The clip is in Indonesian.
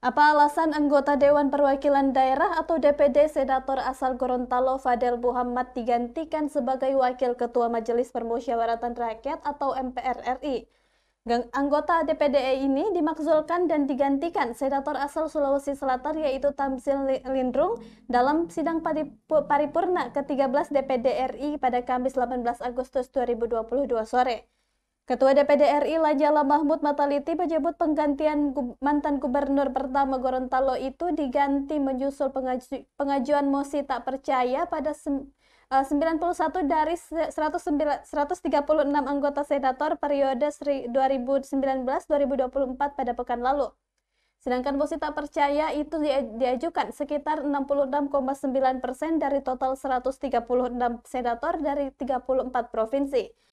Apa alasan anggota Dewan Perwakilan Daerah atau DPD Senator asal Gorontalo Fadel Muhammad digantikan sebagai Wakil Ketua Majelis Permusyawaratan Rakyat atau MPR RI? Anggota DPD ini dimakzulkan dan digantikan Senator asal Sulawesi Selatan yaitu Tamsil Lindrung dalam sidang paripurna ke-13 DPD RI pada Kamis 18 Agustus 2022 sore. Ketua DPD RI Lanyala Mahmud Mataliti menyebut penggantian mantan gubernur pertama Gorontalo itu diganti menyusul pengaju pengajuan mosi tak percaya pada 91 eh, dari 136 anggota senator periode 2019-2024 pada pekan lalu. Sedangkan mosi tak percaya itu diajukan sekitar 66,9 persen dari total 136 senator dari 34 provinsi.